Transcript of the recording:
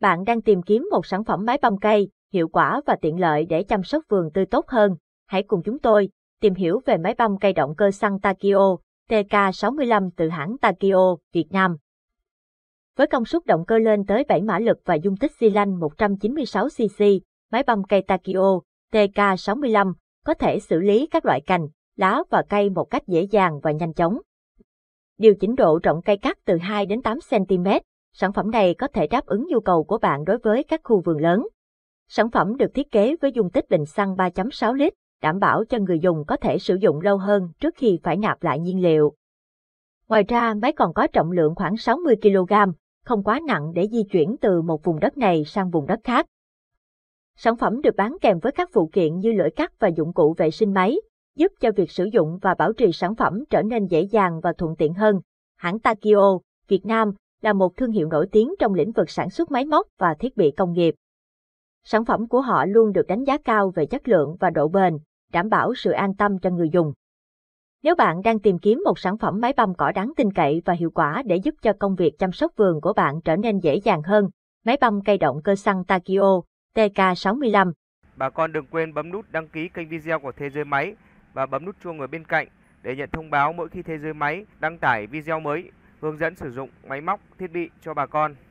Bạn đang tìm kiếm một sản phẩm máy băm cây, hiệu quả và tiện lợi để chăm sóc vườn tươi tốt hơn. Hãy cùng chúng tôi tìm hiểu về máy băm cây động cơ xăng Takio TK65 từ hãng Takio, Việt Nam. Với công suất động cơ lên tới 7 mã lực và dung tích xi lanh 196cc, máy băm cây Takio TK65 có thể xử lý các loại cành, lá và cây một cách dễ dàng và nhanh chóng. Điều chỉnh độ rộng cây cắt từ 2 đến 8 cm, sản phẩm này có thể đáp ứng nhu cầu của bạn đối với các khu vườn lớn. Sản phẩm được thiết kế với dung tích bình xăng 3.6 lít, đảm bảo cho người dùng có thể sử dụng lâu hơn trước khi phải nạp lại nhiên liệu. Ngoài ra, máy còn có trọng lượng khoảng 60 kg, không quá nặng để di chuyển từ một vùng đất này sang vùng đất khác. Sản phẩm được bán kèm với các phụ kiện như lưỡi cắt và dụng cụ vệ sinh máy, giúp cho việc sử dụng và bảo trì sản phẩm trở nên dễ dàng và thuận tiện hơn. Hãng Takio, Việt Nam, là một thương hiệu nổi tiếng trong lĩnh vực sản xuất máy móc và thiết bị công nghiệp. Sản phẩm của họ luôn được đánh giá cao về chất lượng và độ bền, đảm bảo sự an tâm cho người dùng. Nếu bạn đang tìm kiếm một sản phẩm máy băm cỏ đáng tin cậy và hiệu quả để giúp cho công việc chăm sóc vườn của bạn trở nên dễ dàng hơn, máy băm cây động cơ xăng Takio TK65. Bà con đừng quên bấm nút đăng ký kênh video của Thế giới máy và bấm nút chuông ở bên cạnh để nhận thông báo mỗi khi Thế giới máy đăng tải video mới hướng dẫn sử dụng máy móc, thiết bị cho bà con